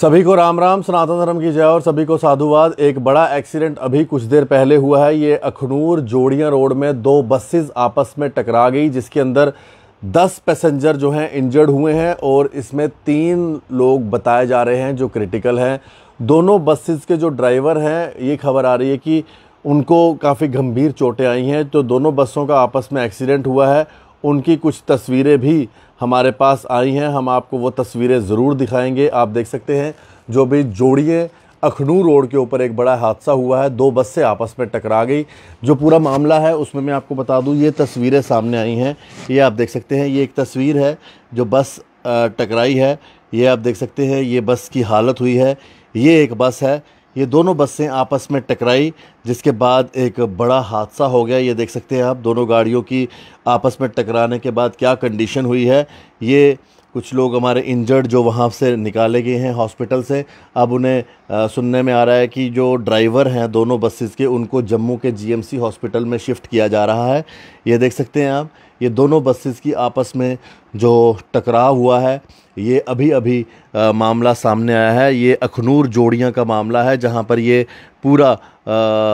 सभी को राम राम सनातन धर्म की जय और सभी को साधुवाद एक बड़ा एक्सीडेंट अभी कुछ देर पहले हुआ है ये अखनूर जोड़िया रोड में दो बसेस आपस में टकरा गई जिसके अंदर दस पैसेंजर जो हैं इंजर्ड हुए हैं और इसमें तीन लोग बताए जा रहे हैं जो क्रिटिकल हैं दोनों बसेस के जो ड्राइवर हैं ये खबर आ रही है कि उनको काफ़ी गंभीर चोटें आई हैं तो दोनों बसों का आपस में एक्सीडेंट हुआ है उनकी कुछ तस्वीरें भी हमारे पास आई हैं हम आपको वो तस्वीरें ज़रूर दिखाएंगे आप देख सकते हैं जो भी जोड़िए अखनू रोड के ऊपर एक बड़ा हादसा हुआ है दो बसें आपस में टकरा गई जो पूरा मामला है उसमें मैं आपको बता दूं ये तस्वीरें सामने आई हैं ये आप देख सकते हैं ये एक तस्वीर है जो बस टकराई है ये आप देख सकते हैं ये बस की हालत हुई है ये एक बस है ये दोनों बसें आपस में टकराई जिसके बाद एक बड़ा हादसा हो गया ये देख सकते हैं आप दोनों गाड़ियों की आपस में टकराने के बाद क्या कंडीशन हुई है ये कुछ लोग हमारे इंजर्ड जो वहाँ से निकाले गए हैं हॉस्पिटल से अब उन्हें सुनने में आ रहा है कि जो ड्राइवर हैं दोनों बसेस के उनको जम्मू के जीएमसी हॉस्पिटल में शिफ्ट किया जा रहा है ये देख सकते हैं आप ये दोनों बसेस की आपस में जो टकराव हुआ है ये अभी अभी आ, मामला सामने आया है ये अखनूर जोड़ियाँ का मामला है जहाँ पर ये पूरा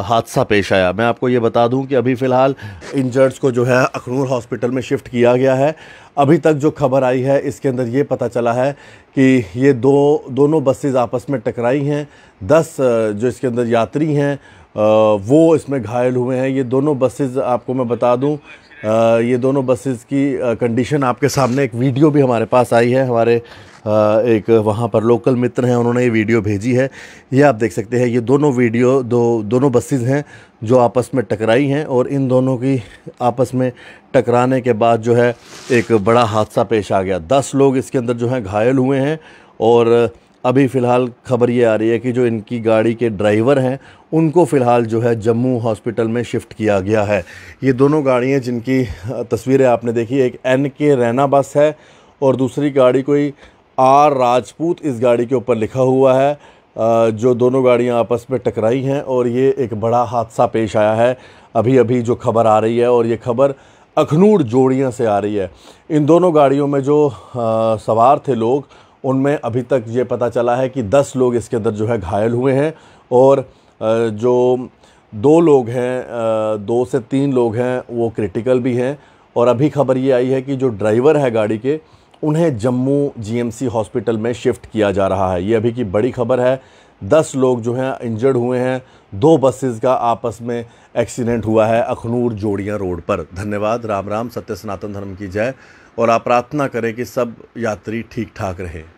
हादसा पेश आया मैं आपको ये बता दूं कि अभी फ़िलहाल इंजर्ड्स को जो है अखनूर हॉस्पिटल में शिफ्ट किया गया है अभी तक जो खबर आई है इसके अंदर ये पता चला है कि ये दो दोनों बसेस आपस में टकराई हैं दस जो इसके अंदर यात्री हैं वो इसमें घायल हुए हैं ये दोनों बसेज आपको मैं बता दूं ये दोनों बसेस की कंडीशन आपके सामने एक वीडियो भी हमारे पास आई है हमारे एक वहाँ पर लोकल मित्र हैं उन्होंने ये वीडियो भेजी है ये आप देख सकते हैं ये दोनों वीडियो दो दोनों बसेस हैं जो आपस में टकराई हैं और इन दोनों की आपस में टकराने के बाद जो है एक बड़ा हादसा पेश आ गया दस लोग इसके अंदर जो है घायल हुए हैं और अभी फ़िलहाल खबर ये आ रही है कि जो इनकी गाड़ी के ड्राइवर हैं उनको फ़िलहाल जो है जम्मू हॉस्पिटल में शिफ्ट किया गया है ये दोनों गाड़ियाँ जिनकी तस्वीरें आपने देखी एक एन के रैना बस है और दूसरी गाड़ी कोई आर राजपूत इस गाड़ी के ऊपर लिखा हुआ है जो दोनों गाड़ियां आपस में टकराई हैं और ये एक बड़ा हादसा पेश आया है अभी अभी जो खबर आ रही है और ये खबर अखनूर जोड़ियाँ से आ रही है इन दोनों गाड़ियों में जो सवार थे लोग उनमें अभी तक ये पता चला है कि 10 लोग इसके अंदर जो है घायल हुए हैं और जो दो लोग हैं दो से तीन लोग हैं वो क्रिटिकल भी हैं और अभी खबर ये आई है कि जो ड्राइवर है गाड़ी के उन्हें जम्मू जीएमसी हॉस्पिटल में शिफ्ट किया जा रहा है ये अभी की बड़ी खबर है दस लोग जो हैं इंजर्ड हुए हैं दो बसेस का आपस में एक्सीडेंट हुआ है अखनूर जोड़ियाँ रोड पर धन्यवाद राम राम सत्य सनातन धर्म की जय और आप प्रार्थना करें कि सब यात्री ठीक ठाक रहें